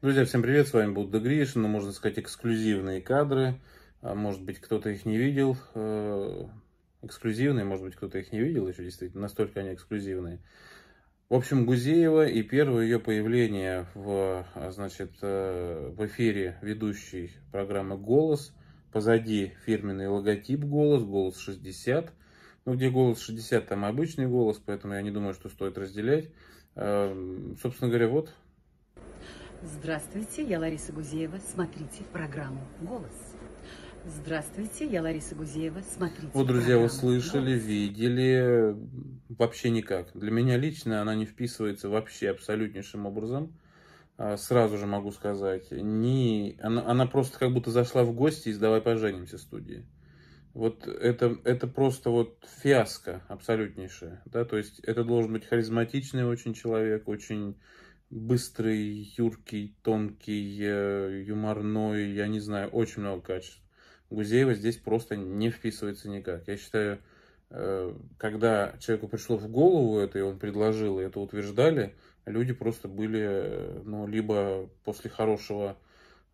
Друзья, всем привет, с вами был Гришин. Ну, можно сказать, эксклюзивные кадры. А, может быть, кто-то их не видел, э, эксклюзивные, может быть, кто-то их не видел еще, действительно, настолько они эксклюзивные. В общем, Гузеева и первое ее появление в, а, значит, э, в эфире ведущей программы «Голос», позади фирменный логотип «Голос», «Голос 60», ну, где голос 60, там обычный голос, поэтому я не думаю, что стоит разделять. Эм, собственно говоря, вот Здравствуйте, я Лариса Гузеева. Смотрите программу «Голос». Здравствуйте, я Лариса Гузеева. Смотрите. Вот, друзья, услышали, «Голос». видели. Вообще никак. Для меня лично она не вписывается вообще абсолютнейшим образом. А, сразу же могу сказать. Не... Она, она просто как будто зашла в гости из «Давай поженимся» студии. Вот это, это просто вот фиаско абсолютнейшее. Да? То есть это должен быть харизматичный очень человек, очень быстрый, юркий, тонкий, э, юморной, я не знаю, очень много качеств. Гузеева здесь просто не вписывается никак. Я считаю, э, когда человеку пришло в голову это, и он предложил, и это утверждали, люди просто были, э, ну, либо после хорошего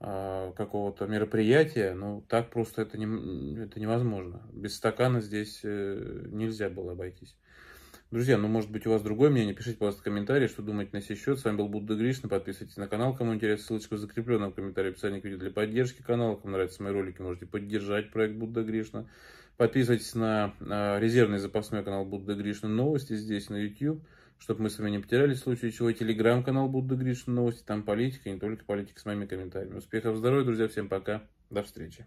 а, какого-то мероприятия, ну, так просто это, не, это невозможно. Без стакана здесь нельзя было обойтись. Друзья, ну может быть у вас другое мнение, пишите, пожалуйста, комментарии, что думаете на сей счет. С вами был Будда Гришна, подписывайтесь на канал, кому интересно, ссылочка в закрепленном комментарии, описании к видео для поддержки канала. Кому нравятся мои ролики, можете поддержать проект Будда Гришна. Подписывайтесь на э, резервный запасной канал Будда Гришна Новости здесь на YouTube, чтобы мы с вами не потеряли в случае чего. Телеграм-канал Будда Гришна Новости, там политика, и не только политика с моими комментариями. Успехов, здоровья, друзья, всем пока, до встречи.